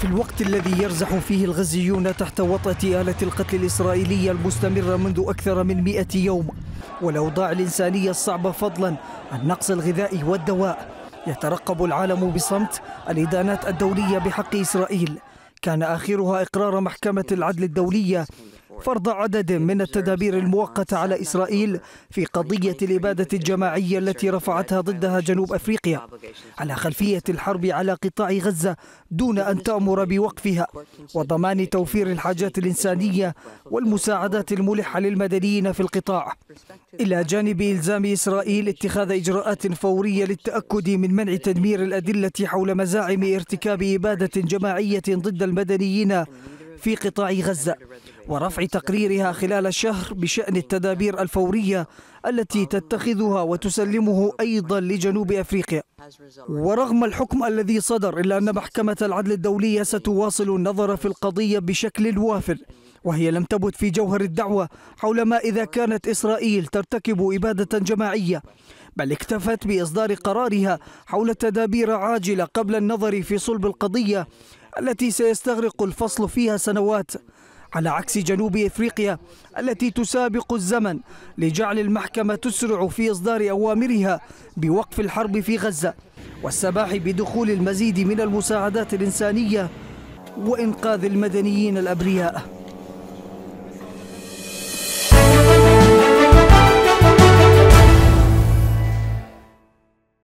في الوقت الذي يرزح فيه الغزيون تحت وطأة آلة القتل الإسرائيلية المستمرة منذ أكثر من مئة يوم والأوضاع الإنسانية الصعبة فضلا عن نقص الغذاء والدواء يترقب العالم بصمت الإدانات الدولية بحق إسرائيل كان آخرها إقرار محكمة العدل الدولية فرض عدد من التدابير المؤقتة على إسرائيل في قضية الإبادة الجماعية التي رفعتها ضدها جنوب أفريقيا على خلفية الحرب على قطاع غزة دون أن تأمر بوقفها وضمان توفير الحاجات الإنسانية والمساعدات الملحة للمدنيين في القطاع إلى جانب إلزام إسرائيل اتخاذ إجراءات فورية للتأكد من منع تدمير الأدلة حول مزاعم ارتكاب إبادة جماعية ضد المدنيين في قطاع غزة ورفع تقريرها خلال الشهر بشأن التدابير الفورية التي تتخذها وتسلمه أيضا لجنوب أفريقيا ورغم الحكم الذي صدر إلا أن محكمة العدل الدولية ستواصل النظر في القضية بشكل وافل وهي لم تبت في جوهر الدعوة حول ما إذا كانت إسرائيل ترتكب إبادة جماعية بل اكتفت بإصدار قرارها حول تدابير عاجلة قبل النظر في صلب القضية التي سيستغرق الفصل فيها سنوات على عكس جنوب افريقيا التي تسابق الزمن لجعل المحكمه تسرع في اصدار اوامرها بوقف الحرب في غزه والسماح بدخول المزيد من المساعدات الانسانيه وانقاذ المدنيين الابرياء